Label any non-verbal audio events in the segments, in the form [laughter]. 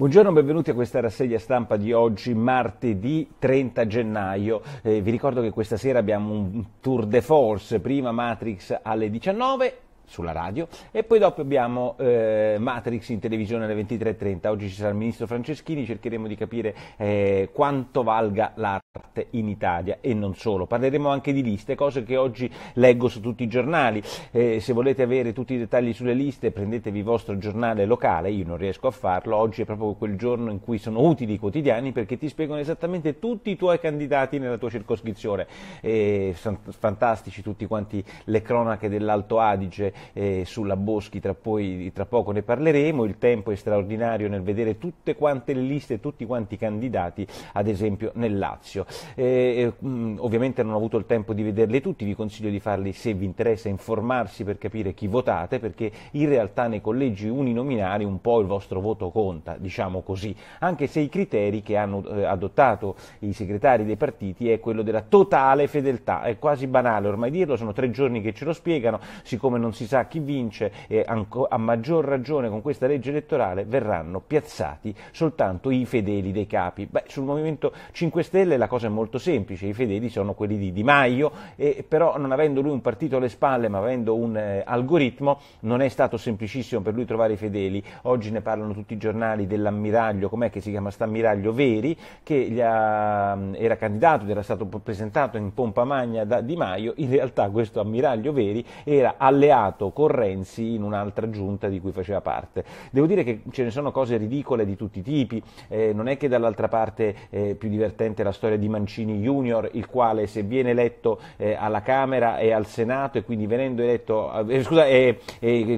Buongiorno, benvenuti a questa rassegna stampa di oggi, martedì 30 gennaio. Eh, vi ricordo che questa sera abbiamo un tour de force, prima Matrix alle 19 sulla radio e poi dopo abbiamo eh, Matrix in televisione alle 23.30, oggi ci sarà il ministro Franceschini, cercheremo di capire eh, quanto valga l'arte in Italia e non solo, parleremo anche di liste, cose che oggi leggo su tutti i giornali, eh, se volete avere tutti i dettagli sulle liste prendetevi il vostro giornale locale, io non riesco a farlo, oggi è proprio quel giorno in cui sono utili i quotidiani perché ti spiegano esattamente tutti i tuoi candidati nella tua circoscrizione, sono eh, fantastici tutti quanti le cronache dell'Alto Adige, eh, sulla Boschi, tra, poi, tra, poco ne parleremo, il tempo è straordinario nel vedere tutte quante le liste, tutti quanti i candidati, ad esempio nel Lazio. Eh, eh, mh, ovviamente non ho avuto il tempo di vederle tutti, vi consiglio di farli se vi interessa informarsi per capire chi votate, perché in realtà nei collegi uninominali un po' il vostro voto conta, diciamo così, anche se i criteri che hanno eh, adottato i segretari dei partiti è quello della totale fedeltà, è quasi banale ormai dirlo, sono tre giorni che ce lo spiegano, siccome non si sa chi vince e a maggior ragione con questa legge elettorale verranno piazzati soltanto i fedeli dei capi. Beh, sul Movimento 5 Stelle la cosa è molto semplice, i fedeli sono quelli di Di Maio, eh, però non avendo lui un partito alle spalle ma avendo un eh, algoritmo non è stato semplicissimo per lui trovare i fedeli. Oggi ne parlano tutti i giornali dell'ammiraglio, com'è che si chiama Stammiraglio Veri, che ha, era candidato ed era stato presentato in pompa magna da Di Maio, in realtà questo ammiraglio Veri era alleato votato con Renzi in un'altra giunta di cui faceva parte. Devo dire che ce ne sono cose ridicole di tutti i tipi, eh, non è che dall'altra parte è eh, più divertente la storia di Mancini Junior, il quale se viene eletto eh, alla Camera e al Senato e quindi venendo eletto, eh, eh scusa, eh,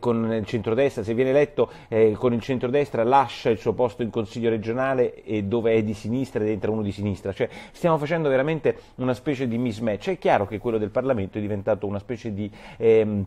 con il centrodestra, se viene eletto con il centrodestra lascia il suo posto in Consiglio regionale e dove è di sinistra ed entra uno di sinistra, cioè stiamo facendo veramente una specie di mismatch, è chiaro che quello del Parlamento è diventato una specie di... Ehm,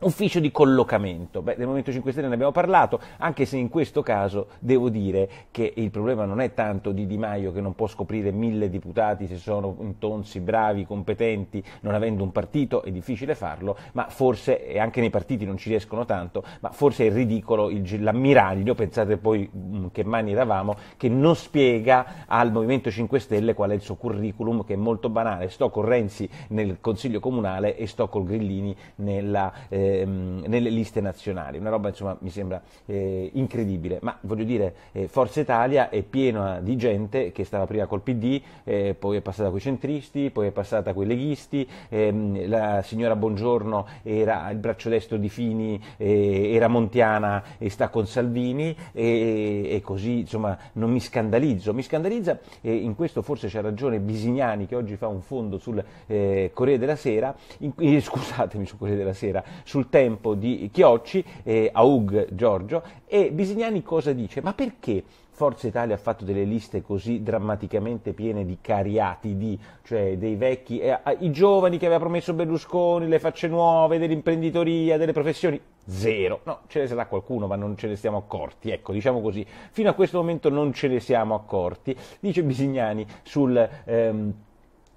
Ufficio di collocamento. Beh, del Movimento 5 Stelle ne abbiamo parlato, anche se in questo caso devo dire che il problema non è tanto di Di Maio che non può scoprire mille deputati se sono intonsi, bravi, competenti, non avendo un partito è difficile farlo, ma forse, e anche nei partiti non ci riescono tanto, ma forse è ridicolo il, l'ammiraglio, pensate poi mh, mm, che mani eravamo, che non spiega al Movimento 5 Stelle qual è il suo curriculum, che è molto banale. Sto con Renzi nel Consiglio Comunale e sto con Grillini nella... Eh, Ehm, nelle liste nazionali, una roba insomma mi sembra eh, incredibile, ma voglio dire eh, Forza Italia è piena eh, di gente che stava prima col PD, eh, poi è passata con i centristi, poi è passata con i leghisti, ehm, la signora Buongiorno era il braccio destro di Fini, eh, era montiana e sta con Salvini e, e così insomma non mi scandalizzo, mi scandalizza e in questo forse c'ha ragione Bisignani che oggi fa un fondo sul Corriere della Sera, in, scusatemi sul Corriere della Sera, sul tempo di Chiocci, eh, Aug Giorgio, e Bisignani cosa dice? Ma perché Forza Italia ha fatto delle liste così drammaticamente piene di cariatidi, cioè dei vecchi, eh, i giovani che aveva promesso Berlusconi, le facce nuove, dell'imprenditoria, delle professioni? Zero. No, ce ne sarà qualcuno, ma non ce ne siamo accorti, ecco, diciamo così. Fino a questo momento non ce ne siamo accorti. Dice Bisignani sul... Ehm,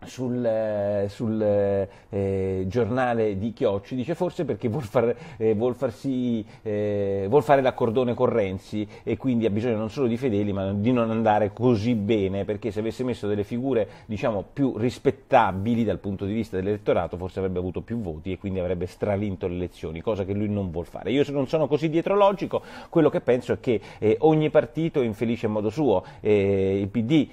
sul, eh, sul eh, eh, giornale di Chiocci dice forse perché vuol, far, eh, vuol, farsi, eh, vuol fare l'accordone con Renzi e quindi ha bisogno non solo di fedeli ma di non andare così bene perché se avesse messo delle figure diciamo, più rispettabili dal punto di vista dell'elettorato forse avrebbe avuto più voti e quindi avrebbe stralinto le elezioni cosa che lui non vuol fare io non sono così dietrologico quello che penso è che eh, ogni partito è infelice a modo suo il PD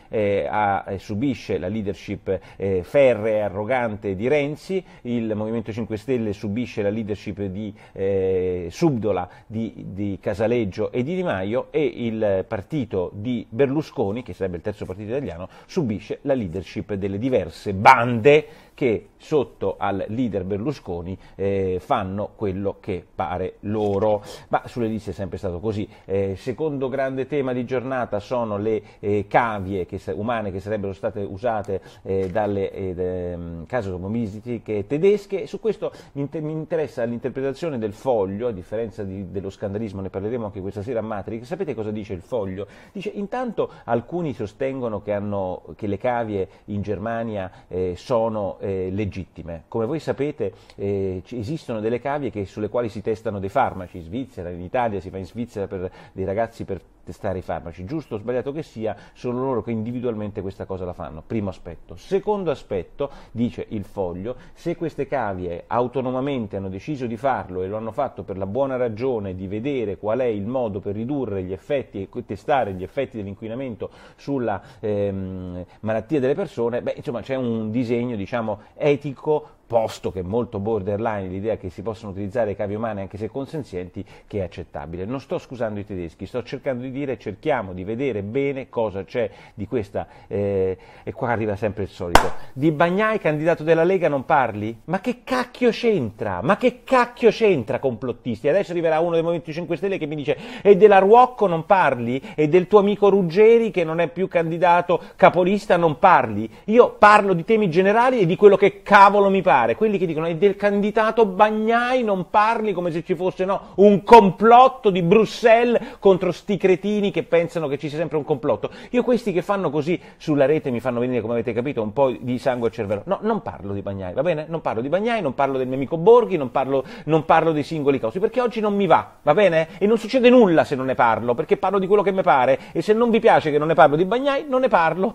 ha, subisce la leadership eh, ferrea e arrogante di Renzi, il Movimento 5 Stelle subisce la leadership di eh, Subdola, di, di, Casaleggio e di Di Maio e il partito di Berlusconi, che sarebbe il terzo partito italiano, subisce la leadership delle diverse bande che sotto al leader Berlusconi eh, fanno quello che pare loro. Ma sulle liste è sempre stato così. Eh, secondo grande tema di giornata sono le eh, cavie che, umane che sarebbero state usate eh, dalle ehm, case automobilistiche tedesche. Su questo mi, inter- mi interessa l'interpretazione del foglio, a differenza di, dello scandalismo, ne parleremo anche questa sera a Matrix. Sapete cosa dice il foglio? Dice intanto alcuni sostengono che, hanno, che le cavie in Germania eh, sono eh, legittime. Come voi sapete eh, esistono delle cavie che, sulle quali si testano dei farmaci, in Svizzera, in Italia, si fa in Svizzera per dei ragazzi per testare i farmaci, giusto o sbagliato che sia, sono loro che individualmente questa cosa la fanno, primo aspetto. Secondo aspetto, dice il foglio, se queste cavie autonomamente hanno deciso di farlo e lo hanno fatto per la buona ragione di vedere qual è il modo per ridurre gli effetti e testare gli effetti dell'inquinamento sulla ehm, malattia delle persone, beh, insomma c'è un disegno diciamo, etico posto che è molto borderline l'idea che si possono utilizzare cavi umani anche se consenzienti, che è accettabile. Non sto scusando i tedeschi, sto cercando di dire, cerchiamo di vedere bene cosa c'è di questa, eh, e qua arriva sempre il solito. Di Bagnai, candidato della Lega, non parli? Ma che cacchio c'entra? Ma che cacchio c'entra, complottisti? Adesso arriverà uno del Movimento 5 Stelle che mi dice, e della Ruocco non parli? E del tuo amico Ruggeri, che non è più candidato capolista, non parli? Io parlo di temi generali e di quello che cavolo mi parli particolare quelli che dicono è del candidato Bagnai non parli come se ci fosse no, un complotto di Bruxelles contro sti cretini che pensano che ci sia sempre un complotto. Io questi che fanno così sulla rete mi fanno venire, come avete capito, un po' di sangue al cervello. No, non parlo di Bagnai, va bene? Non parlo di Bagnai, non parlo del mio amico Borghi, non parlo, non parlo dei singoli casi, perché oggi non mi va, va bene? E non succede nulla se non ne parlo, perché parlo di quello che mi pare e se non vi piace che non ne parlo di Bagnai, non ne parlo. [laughs]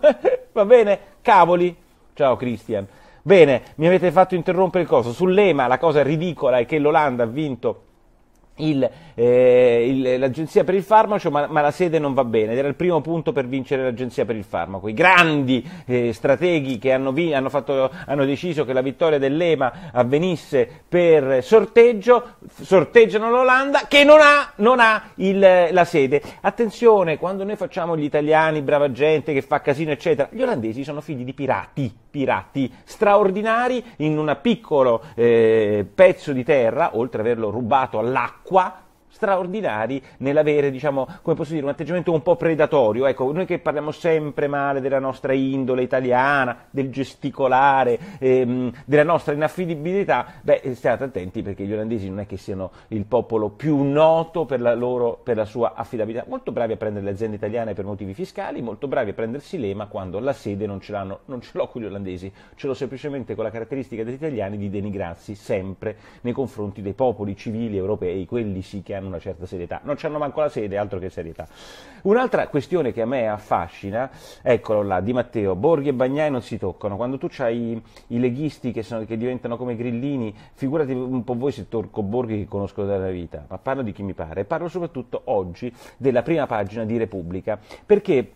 va bene? Cavoli. Ciao Cristian. Bene, mi avete fatto interrompere il coso. Sull'EMA la cosa ridicola è che l'Olanda ha vinto il, eh, il, l'agenzia per il farmaco, ma, ma, la sede non va bene. Ed era il primo punto per vincere l'agenzia per il farmaco. I grandi eh, strateghi che hanno, vi, hanno, fatto, hanno, deciso che la vittoria dell'EMA avvenisse per sorteggio, sorteggiano l'Olanda che non ha, non ha il, la sede. Attenzione, quando noi facciamo gli italiani, brava gente che fa casino, eccetera, gli olandesi sono figli di pirati pirati straordinari in un piccolo eh, pezzo di terra, oltre ad averlo rubato all'acqua, straordinari nell'avere, diciamo, come posso dire, un atteggiamento un po' predatorio. Ecco, noi che parliamo sempre male della nostra indole italiana, del gesticolare, ehm, della nostra inaffidibilità, beh, eh, state attenti perché gli olandesi non è che siano il popolo più noto per la, loro, per la sua affidabilità. Molto bravi a prendere le aziende italiane per motivi fiscali, molto bravi a prendersi l'EMA quando la sede non ce l'hanno, non ce l'ho con gli olandesi, ce l'ho semplicemente con la caratteristica degli italiani di denigrarsi sempre nei confronti dei popoli civili europei, quelli sì che hanno hanno una certa serietà. Non hanno manco la sede, altro che serietà. Un'altra questione che a me affascina, eccolo là, Di Matteo, Borghi e Bagnai non si toccano. Quando tu hai i leghisti che, sono, che, diventano come grillini, figurati un po' voi se tocco Borghi che conosco dalla vita, ma parlo di chi mi pare. Parlo soprattutto oggi della prima pagina di Repubblica, perché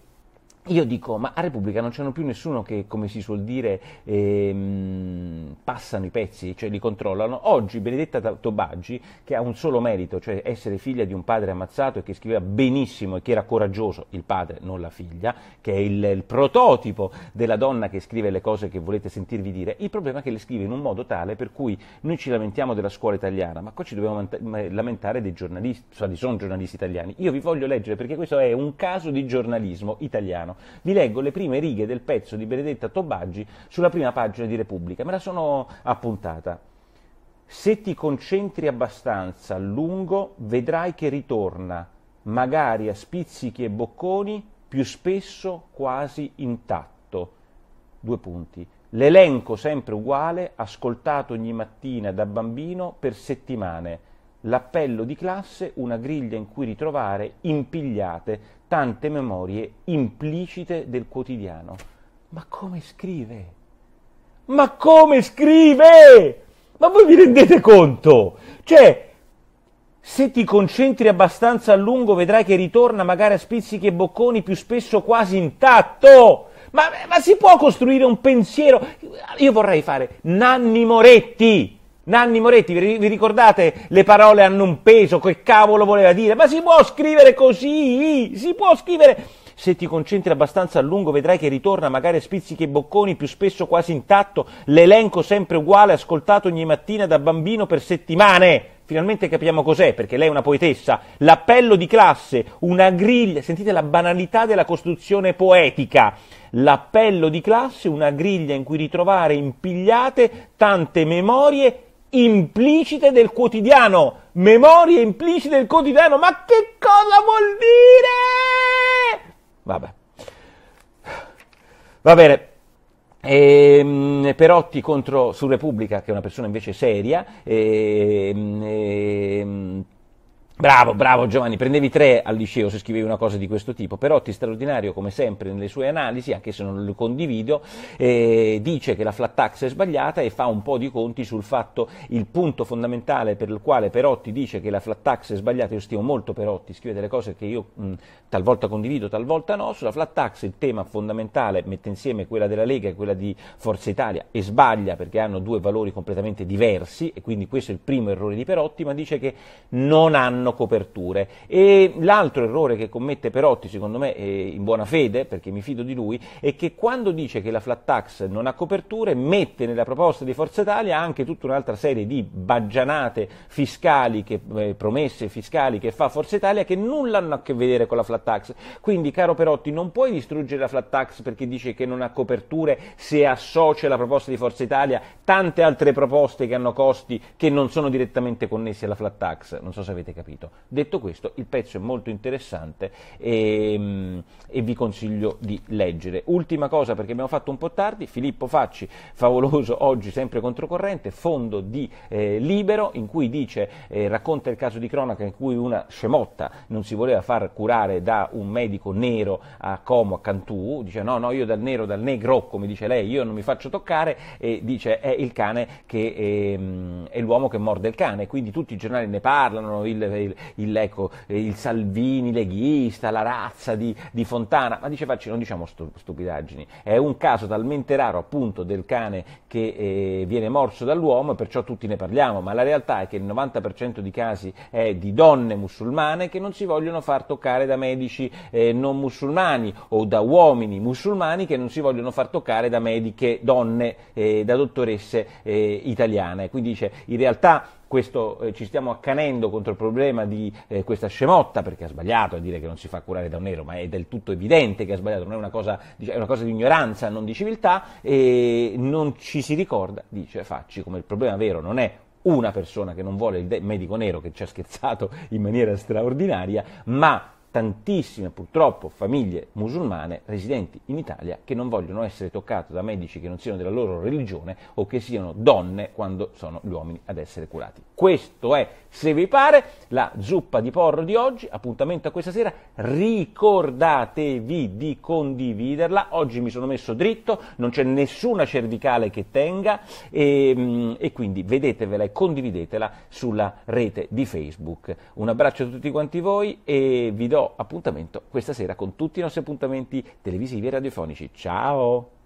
io dico, ma a Repubblica non c'è più nessuno che, come si suol dire, ehm, passano i pezzi, cioè li controllano. Oggi Benedetta Tobaggi, che ha un solo merito, cioè essere figlia di un padre ammazzato e che scriveva benissimo e che era coraggioso, il padre, non la figlia, che è il, il prototipo della donna che scrive le cose che volete sentirvi dire, il problema è che le scrive in un modo tale per cui noi ci lamentiamo della scuola italiana, ma qua ci dobbiamo lamentare dei giornalisti, cioè sono giornalisti italiani. Io vi voglio leggere perché questo è un caso di giornalismo italiano italiano. Vi leggo le prime righe del pezzo di Benedetta Tobaggi sulla prima pagina di Repubblica, me la sono appuntata. Se ti concentri abbastanza a lungo, vedrai che ritorna, magari a spizzichi e bocconi, più spesso quasi intatto. Due punti. L'elenco sempre uguale, ascoltato ogni mattina da bambino per settimane l'appello di classe, una griglia in cui ritrovare impigliate tante memorie implicite del quotidiano. Ma come scrive? Ma come scrive? Ma voi vi rendete conto? Cioè, se ti concentri abbastanza a lungo vedrai che ritorna magari a spizzichi e bocconi più spesso quasi intatto. Ma, ma si può costruire un pensiero? Io vorrei fare Nanni Moretti Nanni Moretti, vi ricordate le parole hanno un peso, che cavolo voleva dire? Ma si può scrivere così, si può scrivere... Se ti concentri abbastanza a lungo vedrai che ritorna magari a spizzichi e bocconi, più spesso quasi intatto, l'elenco sempre uguale, ascoltato ogni mattina da bambino per settimane. Finalmente capiamo cos'è, perché lei è una poetessa. L'appello di classe, una griglia, sentite la banalità della costruzione poetica. L'appello di classe, una griglia in cui ritrovare impigliate tante memorie implicite del quotidiano, memorie implicite del quotidiano, ma che cosa vuol dire? Vabbè. Va bene. E, ehm, Perotti contro su Repubblica, che è una persona invece seria, e, ehm, e, ehm, Bravo, bravo Giovanni, prendevi tre al liceo se scrivevi una cosa di questo tipo, Perotti straordinario come sempre nelle sue analisi, anche se non lo condivido, eh, dice che la flat tax è sbagliata e fa un po' di conti sul fatto, il punto fondamentale per il quale Perotti dice che la flat tax è sbagliata, io stimo molto Perotti, scrive delle cose che io mh, talvolta condivido, talvolta no, sulla flat tax il tema fondamentale, mette insieme quella della Lega e quella di Forza Italia e sbaglia perché hanno due valori completamente diversi e quindi questo è il primo errore di Perotti, ma dice che non hanno hanno coperture. E l'altro errore che commette Perotti, secondo me eh, in buona fede, perché mi fido di lui, è che quando dice che la flat tax non ha coperture, mette nella proposta di Forza Italia anche tutta un'altra serie di baggianate fiscali, che, eh, promesse fiscali che fa Forza Italia che nulla hanno a che vedere con la flat tax. Quindi, caro Perotti, non puoi distruggere la flat tax perché dice che non ha coperture se associa la proposta di Forza Italia tante altre proposte che hanno costi che non sono direttamente connessi alla flat tax. Non so se avete capito preferito. Detto questo, il pezzo è molto interessante e, mm, e vi consiglio di leggere. Ultima cosa perché abbiamo fatto un po' tardi, Filippo Facci, favoloso oggi sempre controcorrente, fondo di eh, Libero in cui dice, eh, racconta il caso di cronaca in cui una scemotta non si voleva far curare da un medico nero a Como, a Cantù, dice no, no, io dal nero, dal negro, come dice lei, io non mi faccio toccare e dice è il cane che è, ehm, è l'uomo che morde il cane, quindi tutti i giornali ne parlano, il, il, il, ecco, il Salvini leghista, la razza di, di Fontana, ma diceva, non diciamo stupidaggini, è un caso talmente raro appunto del cane che eh, viene morso dall'uomo e perciò tutti ne parliamo, ma la realtà è che il 90% di casi è di donne musulmane che non si vogliono far toccare da medici eh, non musulmani o da uomini musulmani che non si vogliono far toccare da mediche donne, eh, da dottoresse eh, italiane. Quindi dice, in realtà questo, eh, ci stiamo accanendo contro il problema di eh, questa scemotta, perché ha sbagliato a dire che non si fa curare da un nero, ma è del tutto evidente che ha sbagliato, non è una cosa, è una cosa di ignoranza, non di civiltà, e non ci si ricorda, dice Facci, come il problema vero non è una persona che non vuole il medico nero che ci ha scherzato in maniera straordinaria, ma tantissime purtroppo famiglie musulmane residenti in Italia che non vogliono essere toccate da medici che non siano della loro religione o che siano donne quando sono gli uomini ad essere curati. Questo è, se vi pare, la zuppa di porro di oggi, appuntamento a questa sera, ricordatevi di condividerla, oggi mi sono messo dritto, non c'è nessuna cervicale che tenga e, mm, e quindi vedetevela e condividetela sulla rete di Facebook. Un abbraccio a tutti quanti voi e vi do appuntamento questa sera con tutti i nostri appuntamenti televisivi e radiofonici. Ciao!